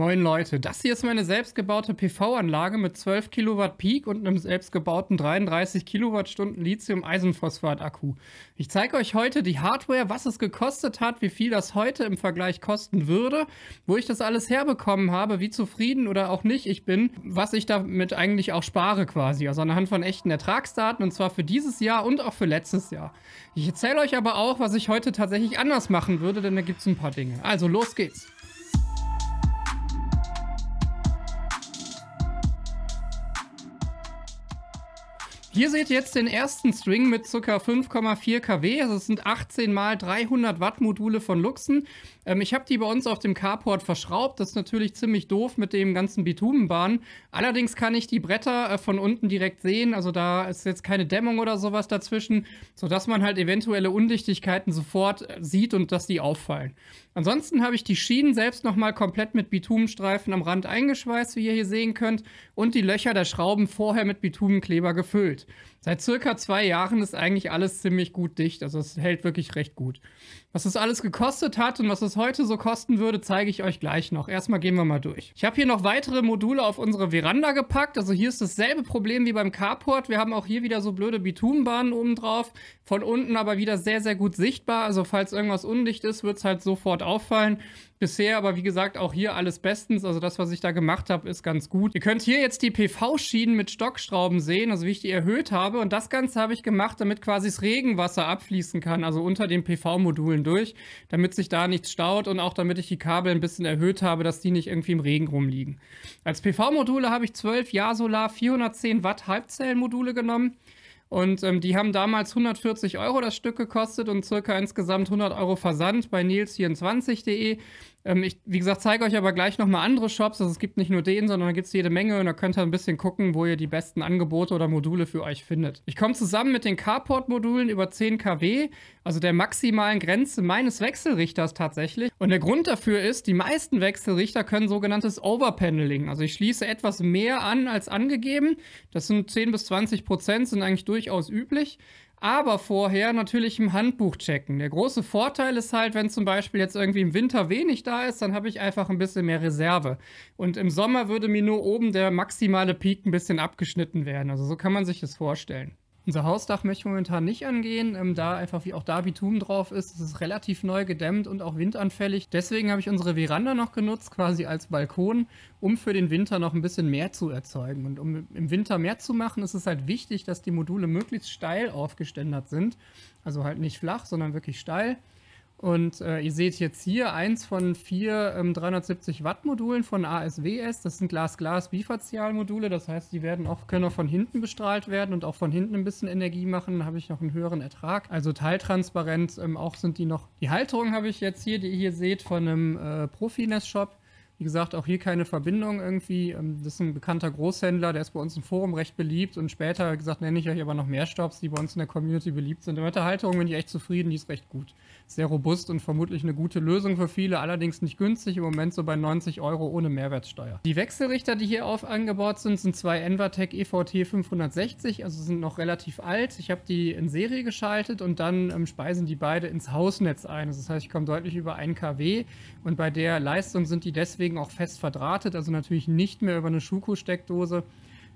Moin Leute, das hier ist meine selbstgebaute PV-Anlage mit 12 Kilowatt Peak und einem selbstgebauten 33 Kilowattstunden Lithium-Eisenphosphat-Akku. Ich zeige euch heute die Hardware, was es gekostet hat, wie viel das heute im Vergleich kosten würde, wo ich das alles herbekommen habe, wie zufrieden oder auch nicht ich bin, was ich damit eigentlich auch spare quasi, also anhand von echten Ertragsdaten und zwar für dieses Jahr und auch für letztes Jahr. Ich erzähle euch aber auch, was ich heute tatsächlich anders machen würde, denn da gibt es ein paar Dinge. Also los geht's! Hier seht ihr jetzt den ersten String mit ca. 5,4 kW. Also es sind 18 mal 300 Watt Module von Luxen. Ähm, ich habe die bei uns auf dem Carport verschraubt. Das ist natürlich ziemlich doof mit dem ganzen Bitumenbahn. Allerdings kann ich die Bretter äh, von unten direkt sehen. Also da ist jetzt keine Dämmung oder sowas dazwischen, sodass man halt eventuelle Undichtigkeiten sofort äh, sieht und dass die auffallen. Ansonsten habe ich die Schienen selbst nochmal komplett mit Bitumenstreifen am Rand eingeschweißt, wie ihr hier sehen könnt, und die Löcher der Schrauben vorher mit Bitumenkleber gefüllt. Seit circa zwei Jahren ist eigentlich alles ziemlich gut dicht. Also es hält wirklich recht gut. Was es alles gekostet hat und was es heute so kosten würde, zeige ich euch gleich noch. Erstmal gehen wir mal durch. Ich habe hier noch weitere Module auf unsere Veranda gepackt. Also hier ist dasselbe Problem wie beim Carport. Wir haben auch hier wieder so blöde Bitumenbahnen oben drauf. Von unten aber wieder sehr, sehr gut sichtbar. Also falls irgendwas undicht ist, wird es halt sofort auffallen bisher, aber wie gesagt, auch hier alles bestens. Also das, was ich da gemacht habe, ist ganz gut. Ihr könnt hier jetzt die PV-Schienen mit Stockschrauben sehen, also wie ich die erhöht habe. Und das Ganze habe ich gemacht, damit quasi das Regenwasser abfließen kann, also unter den PV-Modulen durch, damit sich da nichts staut und auch damit ich die Kabel ein bisschen erhöht habe, dass die nicht irgendwie im Regen rumliegen. Als PV-Module habe ich 12 Ja-Solar 410 Watt Halbzellenmodule genommen. Und ähm, die haben damals 140 Euro das Stück gekostet und circa insgesamt 100 Euro Versand bei nils24.de. Ähm, ich, wie gesagt, zeige euch aber gleich nochmal andere Shops. Also es gibt nicht nur den, sondern da gibt es jede Menge und da könnt ihr ein bisschen gucken, wo ihr die besten Angebote oder Module für euch findet. Ich komme zusammen mit den Carport-Modulen über 10 kW, also der maximalen Grenze meines Wechselrichters tatsächlich. Und der Grund dafür ist, die meisten Wechselrichter können sogenanntes Overpaneling. Also ich schließe etwas mehr an als angegeben. Das sind 10 bis 20 Prozent, sind eigentlich durchaus üblich aber vorher natürlich im Handbuch checken. Der große Vorteil ist halt, wenn zum Beispiel jetzt irgendwie im Winter wenig da ist, dann habe ich einfach ein bisschen mehr Reserve. Und im Sommer würde mir nur oben der maximale Peak ein bisschen abgeschnitten werden. Also so kann man sich das vorstellen. Unser Hausdach möchte ich momentan nicht angehen, ähm, da einfach wie auch da Bitumen drauf ist. Es ist relativ neu gedämmt und auch windanfällig. Deswegen habe ich unsere Veranda noch genutzt, quasi als Balkon, um für den Winter noch ein bisschen mehr zu erzeugen. Und um im Winter mehr zu machen, ist es halt wichtig, dass die Module möglichst steil aufgeständert sind. Also halt nicht flach, sondern wirklich steil. Und äh, ihr seht jetzt hier eins von vier ähm, 370 Watt Modulen von ASWS. Das sind Glas-Glas-Bifazial-Module. Das heißt, die werden auch, können auch von hinten bestrahlt werden und auch von hinten ein bisschen Energie machen. Da habe ich noch einen höheren Ertrag. Also teiltransparent ähm, auch sind die noch. Die Halterung habe ich jetzt hier, die ihr hier seht, von einem äh, Profines-Shop. Wie gesagt, auch hier keine Verbindung irgendwie. Ähm, das ist ein bekannter Großhändler, der ist bei uns im Forum recht beliebt. Und später, wie gesagt, nenne ich euch aber noch mehr Stops, die bei uns in der Community beliebt sind. Und mit der Halterung bin ich echt zufrieden, die ist recht gut sehr robust und vermutlich eine gute Lösung für viele, allerdings nicht günstig, im Moment so bei 90 Euro ohne Mehrwertsteuer. Die Wechselrichter, die hier auf angebaut sind, sind zwei Envatec EVT 560, also sind noch relativ alt. Ich habe die in Serie geschaltet und dann ähm, speisen die beide ins Hausnetz ein. Also das heißt, ich komme deutlich über 1 kW und bei der Leistung sind die deswegen auch fest verdrahtet, also natürlich nicht mehr über eine Schuko-Steckdose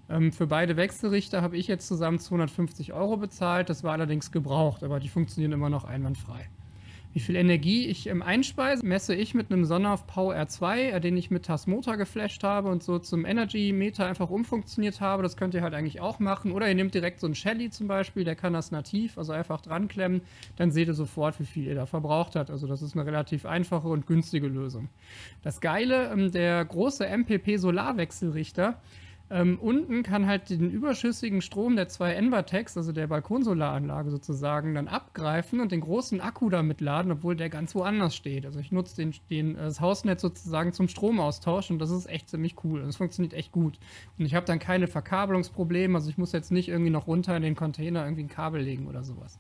ähm, für beide Wechselrichter habe ich jetzt zusammen 250 Euro bezahlt. Das war allerdings gebraucht, aber die funktionieren immer noch einwandfrei wie viel Energie ich ähm, einspeise, messe ich mit einem Sonav Pow R2, den ich mit Tasmota geflasht habe und so zum Energy Meter einfach umfunktioniert habe. Das könnt ihr halt eigentlich auch machen. Oder ihr nehmt direkt so einen Shelly zum Beispiel, der kann das nativ, also einfach dran klemmen. Dann seht ihr sofort, wie viel ihr da verbraucht habt. Also das ist eine relativ einfache und günstige Lösung. Das Geile, ähm, der große MPP Solarwechselrichter, ähm, unten kann halt den überschüssigen Strom der zwei Envatex, also der Balkonsolaranlage sozusagen, dann abgreifen und den großen Akku damit laden, obwohl der ganz woanders steht. Also ich nutze den, den, äh, das Hausnetz sozusagen zum Stromaustausch und das ist echt ziemlich cool. Das also funktioniert echt gut. Und ich habe dann keine Verkabelungsprobleme, also ich muss jetzt nicht irgendwie noch runter in den Container irgendwie ein Kabel legen oder sowas.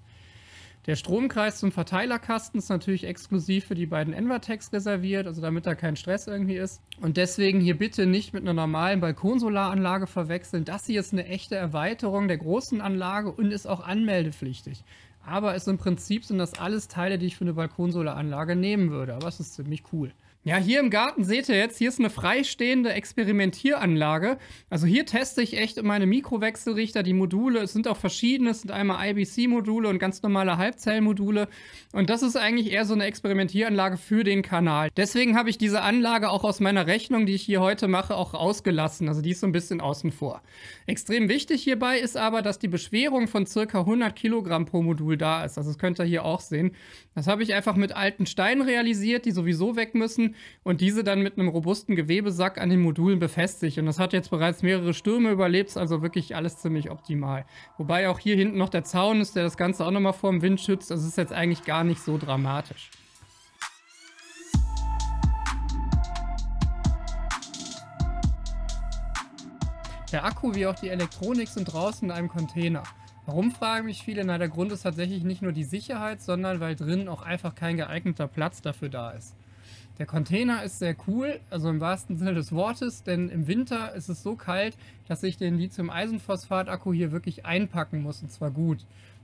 Der Stromkreis zum Verteilerkasten ist natürlich exklusiv für die beiden Envertex reserviert, also damit da kein Stress irgendwie ist. Und deswegen hier bitte nicht mit einer normalen Balkonsolaranlage verwechseln. Das hier ist eine echte Erweiterung der großen Anlage und ist auch anmeldepflichtig. Aber ist im Prinzip sind das alles Teile, die ich für eine Balkonsolaranlage nehmen würde. Aber es ist ziemlich cool. Ja, hier im Garten seht ihr jetzt, hier ist eine freistehende Experimentieranlage. Also hier teste ich echt meine Mikrowechselrichter, die Module. Es sind auch verschiedene, es sind einmal IBC-Module und ganz normale Halbzellmodule. Und das ist eigentlich eher so eine Experimentieranlage für den Kanal. Deswegen habe ich diese Anlage auch aus meiner Rechnung, die ich hier heute mache, auch ausgelassen. Also die ist so ein bisschen außen vor. Extrem wichtig hierbei ist aber, dass die Beschwerung von circa 100 Kilogramm pro Modul da ist. Also das könnt ihr hier auch sehen. Das habe ich einfach mit alten Steinen realisiert, die sowieso weg müssen und diese dann mit einem robusten Gewebesack an den Modulen befestigt. Und das hat jetzt bereits mehrere Stürme überlebt, also wirklich alles ziemlich optimal. Wobei auch hier hinten noch der Zaun ist, der das Ganze auch nochmal vor dem Wind schützt. Das also ist jetzt eigentlich gar nicht so dramatisch. Der Akku wie auch die Elektronik sind draußen in einem Container. Warum fragen mich viele? Na, der Grund ist tatsächlich nicht nur die Sicherheit, sondern weil drinnen auch einfach kein geeigneter Platz dafür da ist. Der Container ist sehr cool, also im wahrsten Sinne des Wortes, denn im Winter ist es so kalt, dass ich den Lithium-Eisenphosphat-Akku hier wirklich einpacken muss und zwar gut.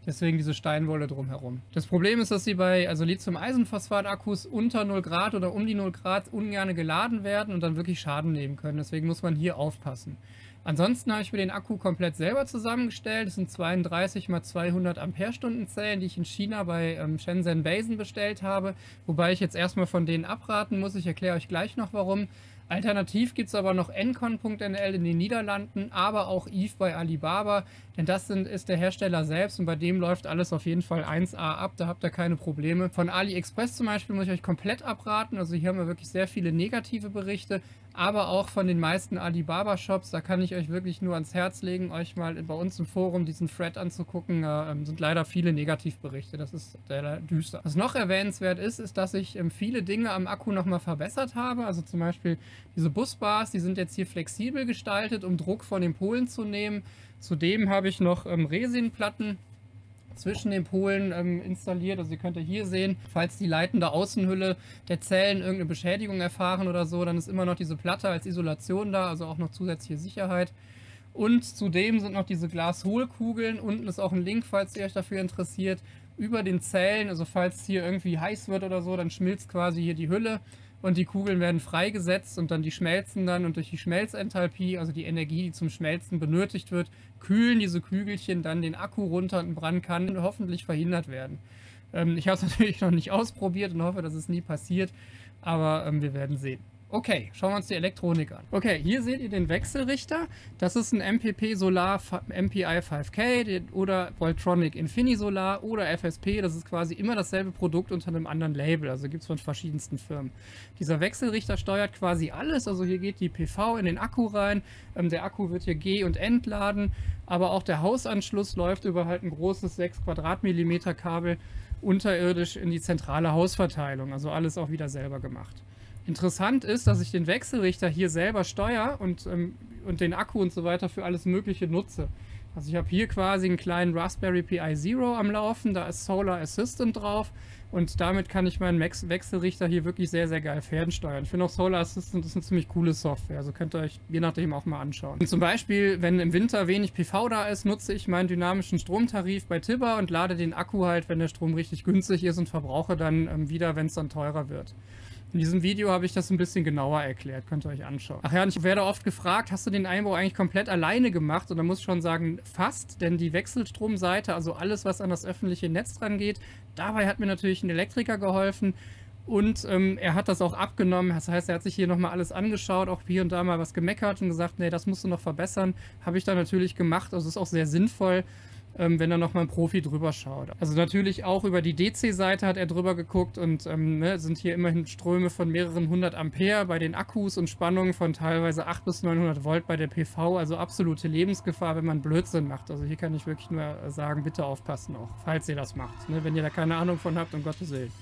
Deswegen diese Steinwolle drumherum. Das Problem ist, dass sie bei also Lithium-Eisenphosphat-Akkus unter 0 Grad oder um die 0 Grad ungern geladen werden und dann wirklich Schaden nehmen können. Deswegen muss man hier aufpassen. Ansonsten habe ich mir den Akku komplett selber zusammengestellt. Das sind 32 x 200 Amperestunden Zellen, die ich in China bei ähm, Shenzhen Basin bestellt habe. Wobei ich jetzt erstmal von denen abraten muss. Ich erkläre euch gleich noch warum. Alternativ gibt es aber noch Encon.nl in den Niederlanden, aber auch Eve bei Alibaba, denn das sind, ist der Hersteller selbst und bei dem läuft alles auf jeden Fall 1A ab, da habt ihr keine Probleme. Von AliExpress zum Beispiel muss ich euch komplett abraten, also hier haben wir wirklich sehr viele negative Berichte, aber auch von den meisten Alibaba-Shops. Da kann ich euch wirklich nur ans Herz legen, euch mal bei uns im Forum diesen Thread anzugucken. Da äh, ähm, sind leider viele Negativberichte. Das ist sehr düster. Was noch erwähnenswert ist, ist, dass ich ähm, viele Dinge am Akku nochmal verbessert habe. Also zum Beispiel diese Busbars, die sind jetzt hier flexibel gestaltet, um Druck von den Polen zu nehmen. Zudem habe ich noch ähm, Resinplatten zwischen den Polen ähm, installiert. Also ihr könnt ja hier sehen, falls die leitende Außenhülle der Zellen irgendeine Beschädigung erfahren oder so, dann ist immer noch diese Platte als Isolation da, also auch noch zusätzliche Sicherheit. Und zudem sind noch diese Glashohlkugeln. Unten ist auch ein Link, falls ihr euch dafür interessiert, über den Zellen. Also falls hier irgendwie heiß wird oder so, dann schmilzt quasi hier die Hülle und die Kugeln werden freigesetzt und dann die schmelzen dann und durch die Schmelzenthalpie, also die Energie, die zum Schmelzen benötigt wird, kühlen diese Kügelchen dann den Akku runter und Brand kann hoffentlich verhindert werden. Ähm, ich habe es natürlich noch nicht ausprobiert und hoffe, dass es nie passiert, aber ähm, wir werden sehen. Okay, schauen wir uns die Elektronik an. Okay, hier seht ihr den Wechselrichter. Das ist ein MPP Solar MPI 5K oder Voltronic Infini Solar oder FSP. Das ist quasi immer dasselbe Produkt unter einem anderen Label. Also gibt es von verschiedensten Firmen. Dieser Wechselrichter steuert quasi alles. Also hier geht die PV in den Akku rein. Ähm, der Akku wird hier G- und Entladen. Aber auch der Hausanschluss läuft über halt ein großes 6 Quadratmillimeter Kabel unterirdisch in die zentrale Hausverteilung. Also alles auch wieder selber gemacht. Interessant ist, dass ich den Wechselrichter hier selber steuere und, ähm, und den Akku und so weiter für alles Mögliche nutze. Also ich habe hier quasi einen kleinen Raspberry Pi Zero am Laufen, da ist Solar Assistant drauf und damit kann ich meinen Max Wechselrichter hier wirklich sehr, sehr geil fernsteuern. Ich finde auch Solar Assistant ist eine ziemlich coole Software, also könnt ihr euch je nachdem auch mal anschauen. Und zum Beispiel, wenn im Winter wenig PV da ist, nutze ich meinen dynamischen Stromtarif bei Tibber und lade den Akku halt, wenn der Strom richtig günstig ist und verbrauche dann ähm, wieder, wenn es dann teurer wird. In diesem Video habe ich das ein bisschen genauer erklärt, könnt ihr euch anschauen. Ach ja, und ich werde oft gefragt, hast du den Einbau eigentlich komplett alleine gemacht? Und da muss ich schon sagen, fast, denn die Wechselstromseite, also alles, was an das öffentliche Netz rangeht, dabei hat mir natürlich ein Elektriker geholfen. Und ähm, er hat das auch abgenommen. Das heißt, er hat sich hier nochmal alles angeschaut, auch hier und da mal was gemeckert und gesagt, nee, das musst du noch verbessern. Habe ich da natürlich gemacht. Also ist auch sehr sinnvoll ähm, wenn da nochmal ein Profi drüber schaut. Also natürlich auch über die DC-Seite hat er drüber geguckt und ähm, ne, sind hier immerhin Ströme von mehreren 100 Ampere bei den Akkus und Spannungen von teilweise 8 bis 900 Volt bei der PV, also absolute Lebensgefahr, wenn man Blödsinn macht. Also hier kann ich wirklich nur sagen, bitte aufpassen auch, falls ihr das macht, ne, wenn ihr da keine Ahnung von habt, um Gottes Willen.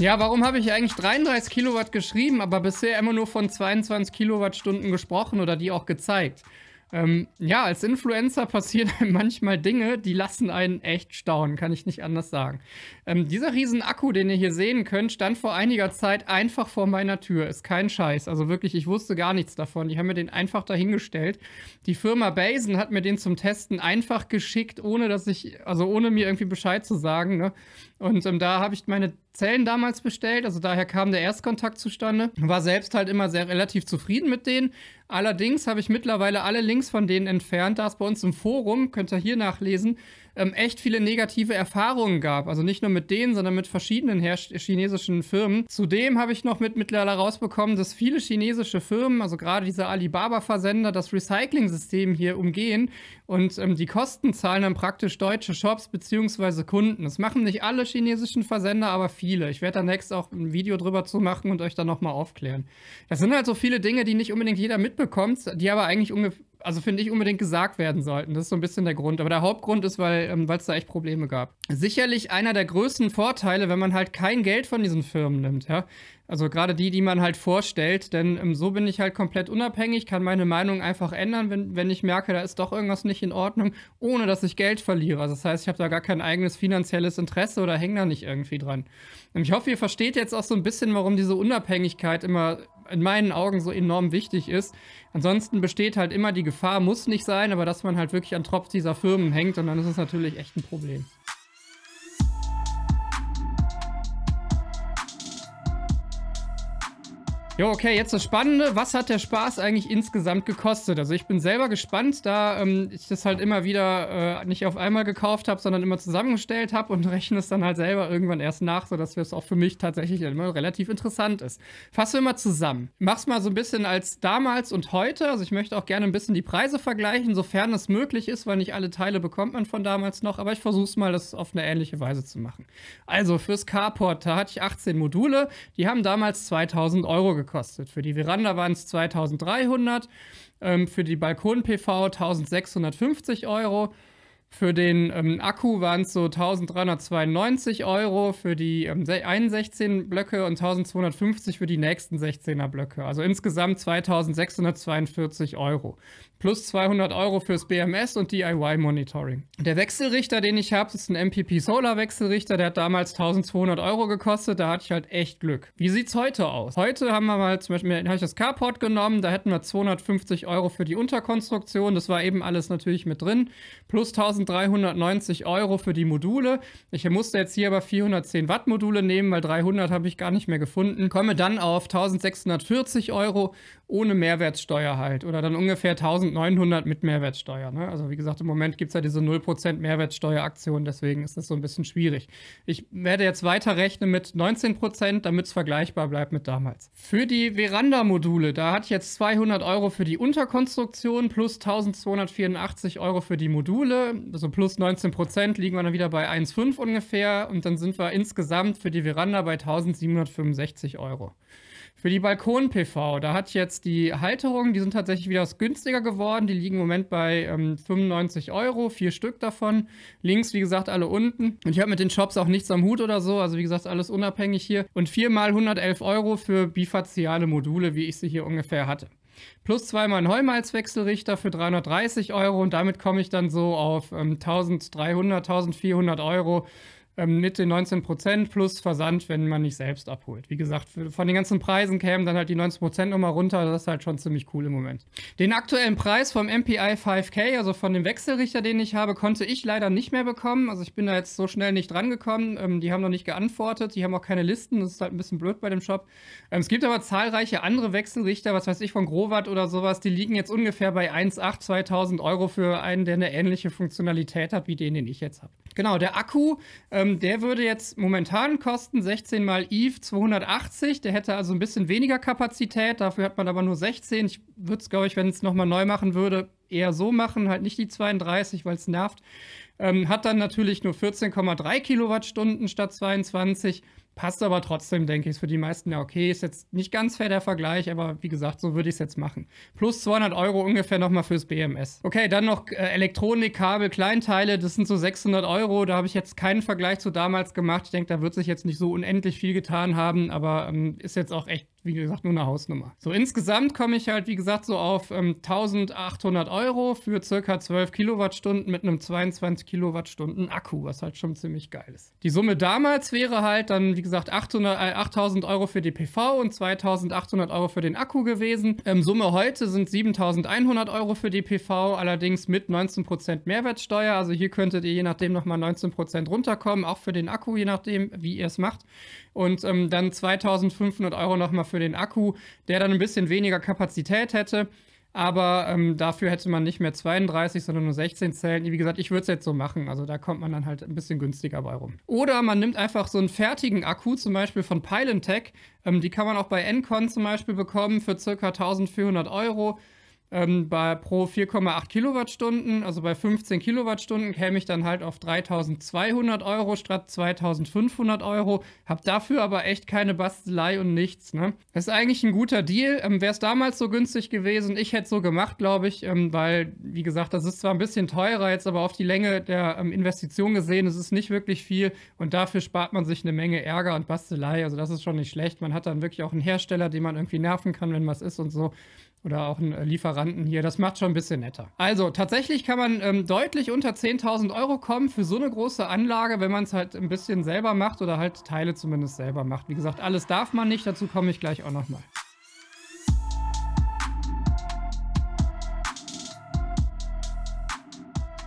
Ja, warum habe ich eigentlich 33 Kilowatt geschrieben, aber bisher immer nur von 22 Kilowattstunden gesprochen oder die auch gezeigt? Ähm, ja, als Influencer passieren manchmal Dinge, die lassen einen echt staunen, kann ich nicht anders sagen. Ähm, dieser riesen Akku, den ihr hier sehen könnt, stand vor einiger Zeit einfach vor meiner Tür. Ist kein Scheiß. Also wirklich, ich wusste gar nichts davon. Die haben mir den einfach dahingestellt. Die Firma Basen hat mir den zum Testen einfach geschickt, ohne dass ich, also ohne mir irgendwie Bescheid zu sagen. Ne? Und ähm, da habe ich meine Zellen damals bestellt, also daher kam der Erstkontakt zustande. War selbst halt immer sehr relativ zufrieden mit denen. Allerdings habe ich mittlerweile alle Links von denen entfernt, da es bei uns im Forum, könnt ihr hier nachlesen, ähm, echt viele negative Erfahrungen gab. Also nicht nur mit denen, sondern mit verschiedenen Her chinesischen Firmen. Zudem habe ich noch mit mittlerweile rausbekommen, dass viele chinesische Firmen, also gerade dieser Alibaba-Versender, das Recycling-System hier umgehen und ähm, die Kosten zahlen dann praktisch deutsche Shops bzw. Kunden. Das machen nicht alle chinesischen Versender, aber viele viele. Ich werde da nächstes auch ein Video drüber zu machen und euch dann nochmal aufklären. Das sind halt so viele Dinge, die nicht unbedingt jeder mitbekommt, die aber eigentlich ungefähr also finde ich, unbedingt gesagt werden sollten. Das ist so ein bisschen der Grund. Aber der Hauptgrund ist, weil ähm, es da echt Probleme gab. Sicherlich einer der größten Vorteile, wenn man halt kein Geld von diesen Firmen nimmt, ja. Also gerade die, die man halt vorstellt, denn ähm, so bin ich halt komplett unabhängig, kann meine Meinung einfach ändern, wenn, wenn ich merke, da ist doch irgendwas nicht in Ordnung, ohne dass ich Geld verliere. Also das heißt, ich habe da gar kein eigenes finanzielles Interesse oder hänge da nicht irgendwie dran. Ähm, ich hoffe, ihr versteht jetzt auch so ein bisschen, warum diese Unabhängigkeit immer in meinen Augen so enorm wichtig ist. Ansonsten besteht halt immer die Gefahr, muss nicht sein, aber dass man halt wirklich an Tropf dieser Firmen hängt und dann ist es natürlich echt ein Problem. Jo, okay, jetzt das Spannende. Was hat der Spaß eigentlich insgesamt gekostet? Also ich bin selber gespannt, da ähm, ich das halt immer wieder äh, nicht auf einmal gekauft habe, sondern immer zusammengestellt habe und rechne es dann halt selber irgendwann erst nach, sodass es auch für mich tatsächlich immer relativ interessant ist. Fassen wir mal zusammen. Mach's mal so ein bisschen als damals und heute. Also ich möchte auch gerne ein bisschen die Preise vergleichen, sofern es möglich ist, weil nicht alle Teile bekommt man von damals noch, aber ich versuch's mal, das auf eine ähnliche Weise zu machen. Also fürs Carport, da hatte ich 18 Module, die haben damals 2000 Euro gekostet gekostet. Für die Veranda waren es 2300, ähm, für die Balkon-PV 1650 Euro, für den ähm, Akku waren es so 1392 Euro für die ähm, einen 16 Blöcke und 1250 für die nächsten 16er Blöcke. Also insgesamt 2642 Euro plus 200 Euro fürs BMS und DIY-Monitoring. Der Wechselrichter, den ich habe, ist ein MPP Solar-Wechselrichter, der hat damals 1200 Euro gekostet, da hatte ich halt echt Glück. Wie sieht's heute aus? Heute haben wir mal zum Beispiel, habe ich das Carport genommen, da hätten wir 250 Euro für die Unterkonstruktion, das war eben alles natürlich mit drin, plus 1390 Euro für die Module. Ich musste jetzt hier aber 410 Watt Module nehmen, weil 300 habe ich gar nicht mehr gefunden. Komme dann auf 1640 Euro ohne Mehrwertsteuer halt oder dann ungefähr 1000 1900 mit Mehrwertsteuer. Ne? Also wie gesagt, im Moment gibt es ja diese 0% Mehrwertsteueraktion, deswegen ist das so ein bisschen schwierig. Ich werde jetzt weiter rechnen mit 19%, damit es vergleichbar bleibt mit damals. Für die Veranda-Module, da hatte ich jetzt 200 Euro für die Unterkonstruktion plus 1284 Euro für die Module. Also plus 19% liegen wir dann wieder bei 1,5 ungefähr und dann sind wir insgesamt für die Veranda bei 1765 Euro. Für die Balkon-PV, da hat jetzt die Halterung, die sind tatsächlich wieder günstiger geworden. Die liegen im Moment bei ähm, 95 Euro, vier Stück davon. Links, wie gesagt, alle unten. Und ich habe mit den Shops auch nichts am Hut oder so. Also, wie gesagt, alles unabhängig hier. Und viermal 111 Euro für bifaziale Module, wie ich sie hier ungefähr hatte. Plus zweimal ein Heumalzwechselrichter für 330 Euro und damit komme ich dann so auf ähm, 1300, 1400 Euro ähm, mit den 19% plus Versand, wenn man nicht selbst abholt. Wie gesagt, von den ganzen Preisen kämen dann halt die 19% nochmal runter. Das ist halt schon ziemlich cool im Moment. Den aktuellen Preis vom MPI 5K, also von dem Wechselrichter, den ich habe, konnte ich leider nicht mehr bekommen. Also ich bin da jetzt so schnell nicht drangekommen. Ähm, die haben noch nicht geantwortet. Die haben auch keine Listen. Das ist halt ein bisschen blöd bei dem Shop. Ähm, es gibt aber zahlreiche andere Wechselrichter, was weiß ich, von Growatt oder sowas. Die liegen jetzt ungefähr bei 1,8, 2000 Euro für einen, der eine ähnliche Funktionalität hat, wie den, den ich jetzt habe. Genau, der Akku. Ähm, ähm, der würde jetzt momentan kosten 16 mal Eve 280. Der hätte also ein bisschen weniger Kapazität. Dafür hat man aber nur 16. Ich würde es, glaube ich, wenn es nochmal neu machen würde, eher so machen. Halt nicht die 32, weil es nervt. Ähm, hat dann natürlich nur 14,3 Kilowattstunden statt 22 Passt aber trotzdem, denke ich, ist für die meisten ja okay. Ist jetzt nicht ganz fair der Vergleich, aber wie gesagt, so würde ich es jetzt machen. Plus 200 Euro ungefähr nochmal fürs BMS. Okay, dann noch äh, Elektronik, Kabel, Kleinteile. Das sind so 600 Euro. Da habe ich jetzt keinen Vergleich zu damals gemacht. Ich denke, da wird sich jetzt nicht so unendlich viel getan haben, aber ähm, ist jetzt auch echt wie gesagt, nur eine Hausnummer. So insgesamt komme ich halt, wie gesagt, so auf ähm, 1800 Euro für circa 12 Kilowattstunden mit einem 22 Kilowattstunden Akku, was halt schon ziemlich geil ist. Die Summe damals wäre halt dann, wie gesagt, 800, äh, 8000 Euro für die PV und 2800 Euro für den Akku gewesen. Ähm, Summe heute sind 7100 Euro für die PV, allerdings mit 19% Mehrwertsteuer. Also hier könntet ihr je nachdem nochmal 19% runterkommen, auch für den Akku, je nachdem, wie ihr es macht. Und ähm, dann 2500 Euro nochmal für den Akku, der dann ein bisschen weniger Kapazität hätte. Aber ähm, dafür hätte man nicht mehr 32, sondern nur 16 Zellen. Wie gesagt, ich würde es jetzt so machen. Also da kommt man dann halt ein bisschen günstiger bei rum. Oder man nimmt einfach so einen fertigen Akku, zum Beispiel von Pylentech. Ähm, die kann man auch bei Encon zum Beispiel bekommen für ca. 1400 Euro ähm, bei, pro 4,8 Kilowattstunden, also bei 15 Kilowattstunden, käme ich dann halt auf 3200 Euro statt 2500 Euro. Hab dafür aber echt keine Bastelei und nichts. Ne? Das ist eigentlich ein guter Deal. Ähm, Wäre es damals so günstig gewesen, ich hätte so gemacht, glaube ich, ähm, weil, wie gesagt, das ist zwar ein bisschen teurer jetzt, aber auf die Länge der ähm, Investition gesehen, es ist nicht wirklich viel und dafür spart man sich eine Menge Ärger und Bastelei. Also, das ist schon nicht schlecht. Man hat dann wirklich auch einen Hersteller, den man irgendwie nerven kann, wenn was ist und so oder auch einen äh, Lieferanten hier. Das macht schon ein bisschen netter. Also tatsächlich kann man ähm, deutlich unter 10.000 Euro kommen für so eine große Anlage, wenn man es halt ein bisschen selber macht oder halt Teile zumindest selber macht. Wie gesagt, alles darf man nicht, dazu komme ich gleich auch nochmal.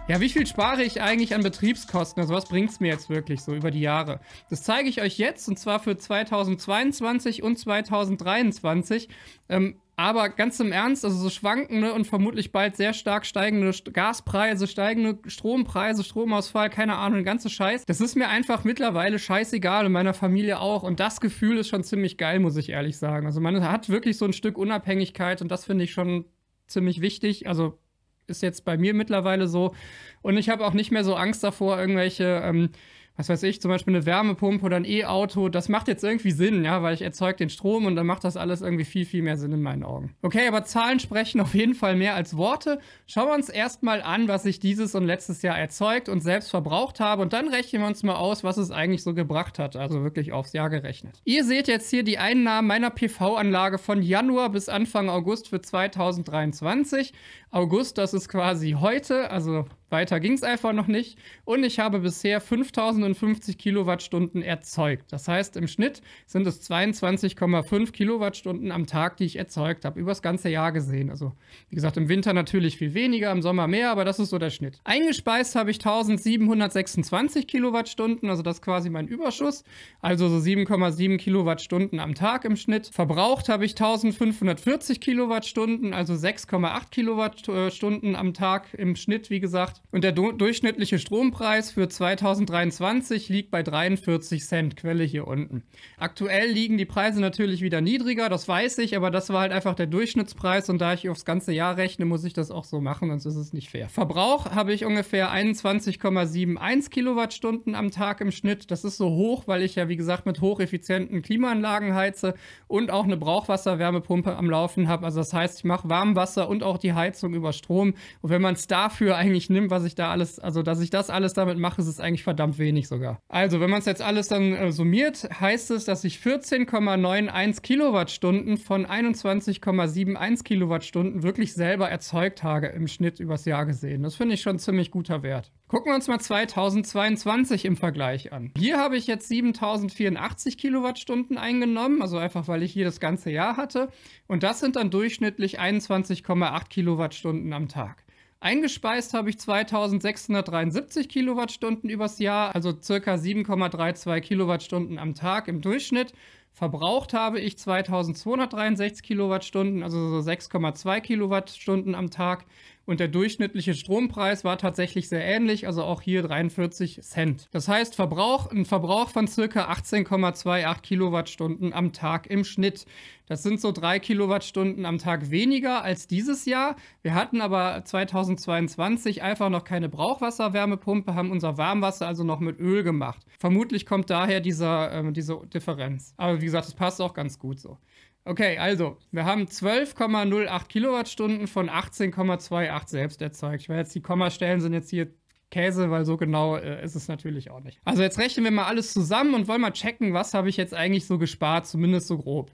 Ja, wie viel spare ich eigentlich an Betriebskosten? Also was bringt es mir jetzt wirklich so über die Jahre? Das zeige ich euch jetzt und zwar für 2022 und 2023. Ähm, aber ganz im Ernst, also so schwankende und vermutlich bald sehr stark steigende Gaspreise, steigende Strompreise, Stromausfall, keine Ahnung, der ganze Scheiß. Das ist mir einfach mittlerweile scheißegal und meiner Familie auch. Und das Gefühl ist schon ziemlich geil, muss ich ehrlich sagen. Also man hat wirklich so ein Stück Unabhängigkeit und das finde ich schon ziemlich wichtig. Also ist jetzt bei mir mittlerweile so. Und ich habe auch nicht mehr so Angst davor, irgendwelche. Ähm, was weiß ich, zum Beispiel eine Wärmepumpe oder ein E-Auto, das macht jetzt irgendwie Sinn, ja, weil ich erzeuge den Strom und dann macht das alles irgendwie viel, viel mehr Sinn in meinen Augen. Okay, aber Zahlen sprechen auf jeden Fall mehr als Worte. Schauen wir uns erstmal an, was ich dieses und letztes Jahr erzeugt und selbst verbraucht habe und dann rechnen wir uns mal aus, was es eigentlich so gebracht hat, also wirklich aufs Jahr gerechnet. Ihr seht jetzt hier die Einnahmen meiner PV-Anlage von Januar bis Anfang August für 2023 August, das ist quasi heute, also weiter ging es einfach noch nicht. Und ich habe bisher 5050 Kilowattstunden erzeugt. Das heißt, im Schnitt sind es 22,5 Kilowattstunden am Tag, die ich erzeugt habe, über das ganze Jahr gesehen. Also, wie gesagt, im Winter natürlich viel weniger, im Sommer mehr, aber das ist so der Schnitt. Eingespeist habe ich 1726 Kilowattstunden, also das ist quasi mein Überschuss, also so 7,7 Kilowattstunden am Tag im Schnitt. Verbraucht habe ich 1540 Kilowattstunden, also 6,8 Kilowattstunden. Äh, Stunden am Tag im Schnitt, wie gesagt. Und der durchschnittliche Strompreis für 2023 liegt bei 43 Cent, Quelle hier unten. Aktuell liegen die Preise natürlich wieder niedriger, das weiß ich, aber das war halt einfach der Durchschnittspreis und da ich aufs ganze Jahr rechne, muss ich das auch so machen, sonst ist es nicht fair. Verbrauch habe ich ungefähr 21,71 Kilowattstunden am Tag im Schnitt. Das ist so hoch, weil ich ja, wie gesagt, mit hocheffizienten Klimaanlagen heize und auch eine Brauchwasserwärmepumpe am Laufen habe. Also das heißt, ich mache Warmwasser und auch die Heizung Leitung über Strom. Und wenn man es dafür eigentlich nimmt, was ich da alles, also dass ich das alles damit mache, ist es eigentlich verdammt wenig sogar. Also, wenn man es jetzt alles dann äh, summiert, heißt es, dass ich 14,91 Kilowattstunden von 21,71 Kilowattstunden wirklich selber erzeugt habe im Schnitt übers Jahr gesehen. Das finde ich schon ein ziemlich guter Wert. Gucken wir uns mal 2022 im Vergleich an. Hier habe ich jetzt 7084 Kilowattstunden eingenommen, also einfach weil ich hier das ganze Jahr hatte. Und das sind dann durchschnittlich 21,8 Kilowattstunden am Tag. Eingespeist habe ich 2673 Kilowattstunden übers Jahr, also circa 7,32 Kilowattstunden am Tag im Durchschnitt. Verbraucht habe ich 2263 Kilowattstunden, also so 6,2 Kilowattstunden am Tag. Und der durchschnittliche Strompreis war tatsächlich sehr ähnlich, also auch hier 43 Cent. Das heißt, Verbrauch, ein Verbrauch von circa 18,28 Kilowattstunden am Tag im Schnitt. Das sind so 3 Kilowattstunden am Tag weniger als dieses Jahr. Wir hatten aber 2022 einfach noch keine Brauchwasserwärmepumpe, haben unser Warmwasser also noch mit Öl gemacht. Vermutlich kommt daher dieser, äh, diese Differenz. Aber wie gesagt, das passt auch ganz gut so. Okay, also, wir haben 12,08 Kilowattstunden von 18,28 selbst erzeugt. Ich weiß jetzt, die Kommastellen sind jetzt hier Käse, weil so genau äh, ist es natürlich auch nicht. Also jetzt rechnen wir mal alles zusammen und wollen mal checken, was habe ich jetzt eigentlich so gespart, zumindest so grob.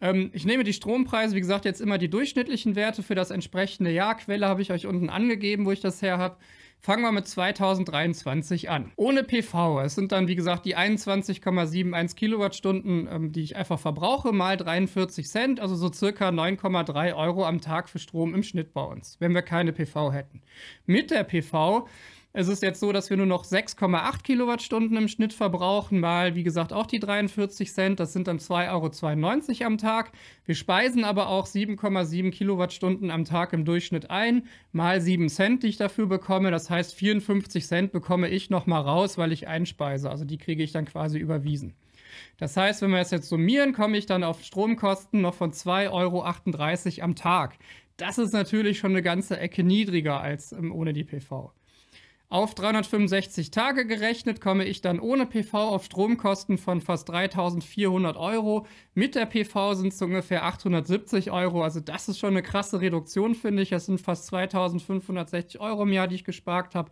Ähm, ich nehme die Strompreise, wie gesagt, jetzt immer die durchschnittlichen Werte für das entsprechende Jahr. Quelle habe ich euch unten angegeben, wo ich das her habe. Fangen wir mit 2023 an. Ohne PV. Es sind dann, wie gesagt, die 21,71 Kilowattstunden, ähm, die ich einfach verbrauche, mal 43 Cent, also so circa 9,3 Euro am Tag für Strom im Schnitt bei uns, wenn wir keine PV hätten. Mit der PV es ist jetzt so, dass wir nur noch 6,8 Kilowattstunden im Schnitt verbrauchen, mal wie gesagt auch die 43 Cent, das sind dann 2,92 Euro am Tag. Wir speisen aber auch 7,7 Kilowattstunden am Tag im Durchschnitt ein, mal 7 Cent, die ich dafür bekomme. Das heißt, 54 Cent bekomme ich nochmal raus, weil ich einspeise. Also die kriege ich dann quasi überwiesen. Das heißt, wenn wir das jetzt summieren, komme ich dann auf Stromkosten noch von 2,38 Euro am Tag. Das ist natürlich schon eine ganze Ecke niedriger als ähm, ohne die PV. Auf 365 Tage gerechnet komme ich dann ohne PV auf Stromkosten von fast 3400 Euro. Mit der PV sind es ungefähr 870 Euro. Also das ist schon eine krasse Reduktion, finde ich. Das sind fast 2560 Euro im Jahr, die ich gespart habe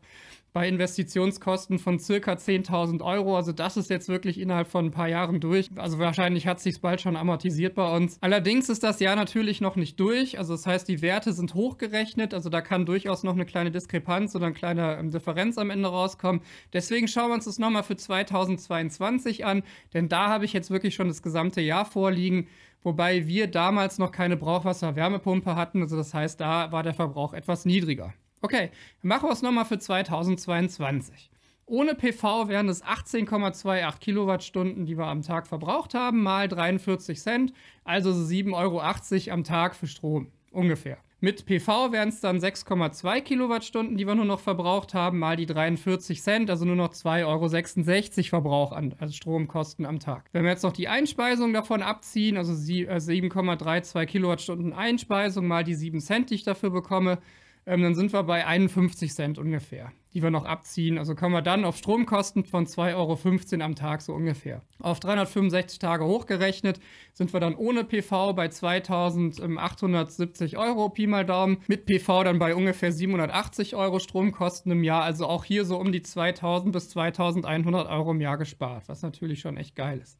bei Investitionskosten von circa 10.000 Euro. Also das ist jetzt wirklich innerhalb von ein paar Jahren durch. Also wahrscheinlich hat sich's bald schon amortisiert bei uns. Allerdings ist das Jahr natürlich noch nicht durch. Also das heißt, die Werte sind hochgerechnet. Also da kann durchaus noch eine kleine Diskrepanz oder eine kleine ähm, Differenz am Ende rauskommen. Deswegen schauen wir uns das nochmal für 2022 an, denn da habe ich jetzt wirklich schon das gesamte Jahr vorliegen. Wobei wir damals noch keine Brauchwasser-Wärmepumpe hatten. Also das heißt, da war der Verbrauch etwas niedriger. Okay, machen wir es nochmal für 2022. Ohne PV wären es 18,28 Kilowattstunden, die wir am Tag verbraucht haben, mal 43 Cent, also 7,80 Euro am Tag für Strom, ungefähr. Mit PV wären es dann 6,2 Kilowattstunden, die wir nur noch verbraucht haben, mal die 43 Cent, also nur noch 2,66 Euro Verbrauch an also Stromkosten am Tag. Wenn wir jetzt noch die Einspeisung davon abziehen, also 7,32 äh, Kilowattstunden Einspeisung mal die 7 Cent, die ich dafür bekomme, ähm, dann sind wir bei 51 Cent ungefähr die wir noch abziehen. Also kommen wir dann auf Stromkosten von 2,15 Euro am Tag so ungefähr. Auf 365 Tage hochgerechnet sind wir dann ohne PV bei 2870 Euro Pi mal Daumen. Mit PV dann bei ungefähr 780 Euro Stromkosten im Jahr. Also auch hier so um die 2000 bis 2100 Euro im Jahr gespart, was natürlich schon echt geil ist.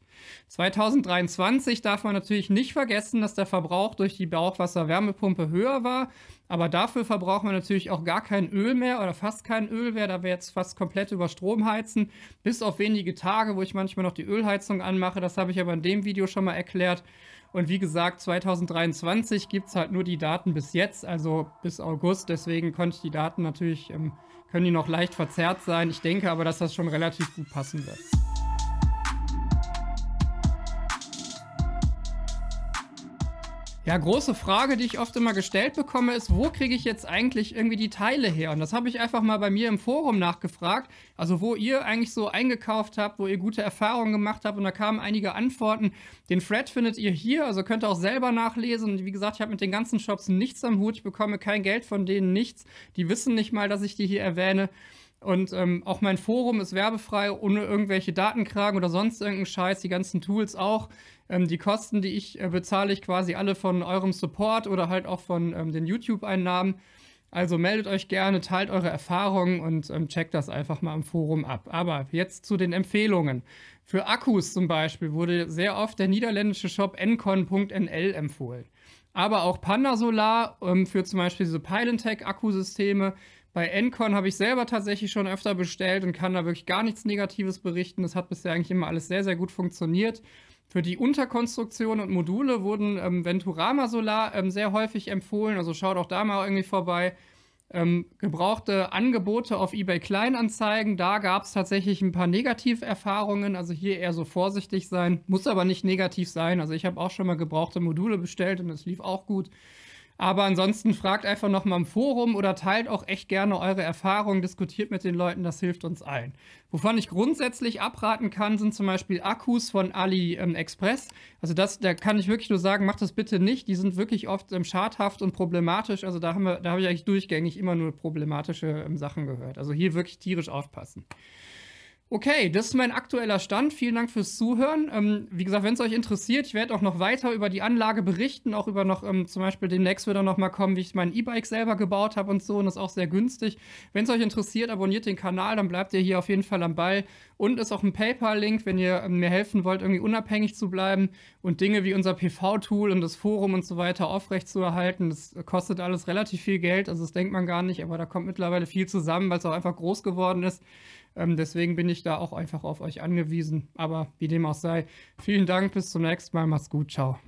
2023 darf man natürlich nicht vergessen, dass der Verbrauch durch die Bauchwasserwärmepumpe höher war. Aber dafür verbrauchen wir natürlich auch gar kein Öl mehr oder fast kein Öl Öl wäre, da wäre jetzt fast komplett über Strom heizen, bis auf wenige Tage, wo ich manchmal noch die Ölheizung anmache. Das habe ich aber in dem Video schon mal erklärt. Und wie gesagt, 2023 gibt es halt nur die Daten bis jetzt, also bis August. Deswegen konnte ich die Daten natürlich, ähm, können die noch leicht verzerrt sein. Ich denke aber, dass das schon relativ gut passen wird. Ja, große Frage, die ich oft immer gestellt bekomme, ist, wo kriege ich jetzt eigentlich irgendwie die Teile her? Und das habe ich einfach mal bei mir im Forum nachgefragt. Also wo ihr eigentlich so eingekauft habt, wo ihr gute Erfahrungen gemacht habt. Und da kamen einige Antworten. Den Thread findet ihr hier, also könnt ihr auch selber nachlesen. Und wie gesagt, ich habe mit den ganzen Shops nichts am Hut. Ich bekomme kein Geld von denen, nichts. Die wissen nicht mal, dass ich die hier erwähne. Und ähm, auch mein Forum ist werbefrei, ohne irgendwelche Datenkragen oder sonst irgendeinen Scheiß, die ganzen Tools auch. Ähm, die Kosten, die ich äh, bezahle, ich quasi alle von eurem Support oder halt auch von ähm, den YouTube-Einnahmen. Also meldet euch gerne, teilt eure Erfahrungen und ähm, checkt das einfach mal im Forum ab. Aber jetzt zu den Empfehlungen. Für Akkus zum Beispiel wurde sehr oft der niederländische Shop ncon.nl empfohlen. Aber auch Panda Solar ähm, für zum Beispiel diese Pylentech-Akkusysteme. Bei Encon habe ich selber tatsächlich schon öfter bestellt und kann da wirklich gar nichts Negatives berichten. Das hat bisher eigentlich immer alles sehr, sehr gut funktioniert. Für die Unterkonstruktion und Module wurden ähm, Venturama Solar ähm, sehr häufig empfohlen, also schaut auch da mal irgendwie vorbei. Ähm, gebrauchte Angebote auf eBay Kleinanzeigen, da gab es tatsächlich ein paar Negativerfahrungen, also hier eher so vorsichtig sein, muss aber nicht negativ sein. Also ich habe auch schon mal gebrauchte Module bestellt und es lief auch gut. Aber ansonsten fragt einfach nochmal im Forum oder teilt auch echt gerne eure Erfahrungen, diskutiert mit den Leuten, das hilft uns allen. Wovon ich grundsätzlich abraten kann, sind zum Beispiel Akkus von AliExpress. Also das, da kann ich wirklich nur sagen, macht das bitte nicht. Die sind wirklich oft ähm, schadhaft und problematisch. Also da haben wir, da habe ich eigentlich durchgängig immer nur problematische ähm, Sachen gehört. Also hier wirklich tierisch aufpassen. Okay, das ist mein aktueller Stand. Vielen Dank fürs Zuhören. Ähm, wie gesagt, wenn es euch interessiert, ich werde auch noch weiter über die Anlage berichten, auch über noch ähm, zum Beispiel demnächst wieder noch mal kommen, wie ich mein E-Bike selber gebaut habe und so. Und das ist auch sehr günstig. Wenn es euch interessiert, abonniert den Kanal, dann bleibt ihr hier auf jeden Fall am Ball. Und ist auch ein PayPal-Link, wenn ihr ähm, mir helfen wollt, irgendwie unabhängig zu bleiben und Dinge wie unser PV-Tool und das Forum und so weiter aufrechtzuerhalten. Das kostet alles relativ viel Geld, also das denkt man gar nicht, aber da kommt mittlerweile viel zusammen, weil es auch einfach groß geworden ist. Ähm, deswegen bin ich da auch einfach auf euch angewiesen. Aber wie dem auch sei, vielen Dank, bis zum nächsten Mal, macht's gut, ciao.